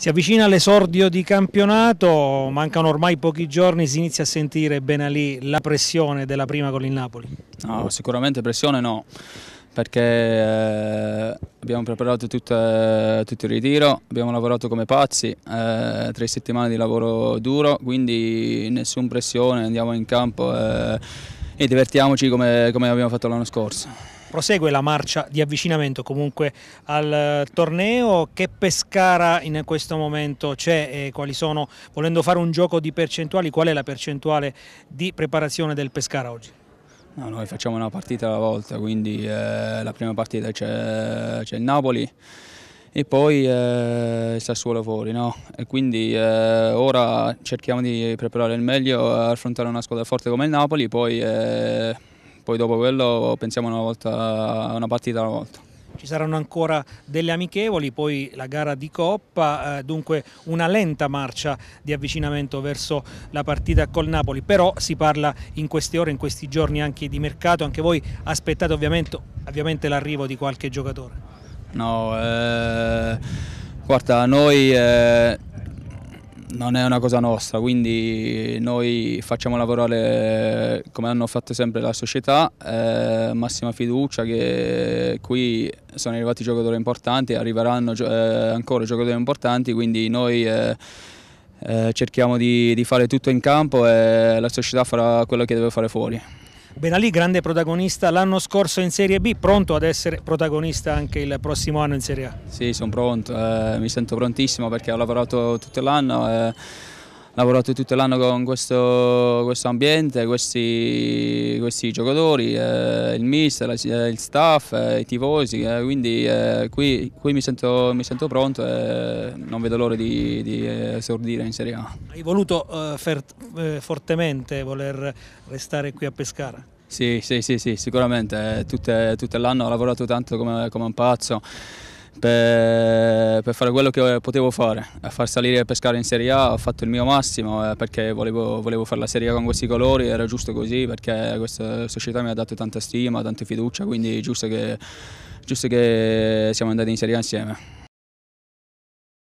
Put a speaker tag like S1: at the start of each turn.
S1: Si avvicina l'esordio di campionato, mancano ormai pochi giorni, si inizia a sentire bene lì la pressione della prima con il Napoli?
S2: No, sicuramente pressione no, perché eh, abbiamo preparato tutte, tutto il ritiro, abbiamo lavorato come pazzi, eh, tre settimane di lavoro duro, quindi nessuna pressione, andiamo in campo eh, e divertiamoci come, come abbiamo fatto l'anno scorso
S1: prosegue la marcia di avvicinamento comunque al eh, torneo. Che Pescara in questo momento c'è quali sono, volendo fare un gioco di percentuali, qual è la percentuale di preparazione del Pescara oggi?
S2: No, noi facciamo una partita alla volta, quindi eh, la prima partita c'è il Napoli e poi eh, il Sassuolo fuori. No? E quindi eh, ora cerchiamo di preparare il meglio, eh, affrontare una squadra forte come il Napoli, poi eh, poi dopo quello pensiamo una, volta, una partita alla volta
S1: ci saranno ancora delle amichevoli, poi la gara di Coppa, eh, dunque una lenta marcia di avvicinamento verso la partita col Napoli, però si parla in queste ore, in questi giorni anche di mercato, anche voi aspettate ovviamente, ovviamente l'arrivo di qualche giocatore?
S2: No, eh, guarda, noi... Eh non è una cosa nostra, quindi noi facciamo lavorare come hanno fatto sempre la società, eh, massima fiducia che qui sono arrivati giocatori importanti, arriveranno eh, ancora giocatori importanti, quindi noi eh, eh, cerchiamo di, di fare tutto in campo e la società farà quello che deve fare fuori.
S1: Ben Ali, grande protagonista l'anno scorso in Serie B, pronto ad essere protagonista anche il prossimo anno in Serie A?
S2: Sì, sono pronto, eh, mi sento prontissimo perché ho lavorato tutto l'anno. Eh lavorato tutto l'anno con questo, questo ambiente, questi, questi giocatori, eh, il mister, eh, il staff, eh, i tifosi, eh, quindi eh, qui, qui mi, sento, mi, sento, pronto e non vedo l'ora di, di, eh, esordire in Serie A.
S1: Hai voluto fortemente voler restare qui a Pescara?
S2: Sì, sì, sì, sì sicuramente, tutto, tutto l'anno ho lavorato tanto come, come un pazzo per, per, fare quello che potevo fare, far salire e pescare in Serie A ho fatto il mio massimo eh, perché volevo, volevo fare la Serie A con questi colori, era giusto così perché questa società mi ha dato tanta stima, tanta fiducia, quindi è giusto che, giusto che siamo andati in Serie A insieme.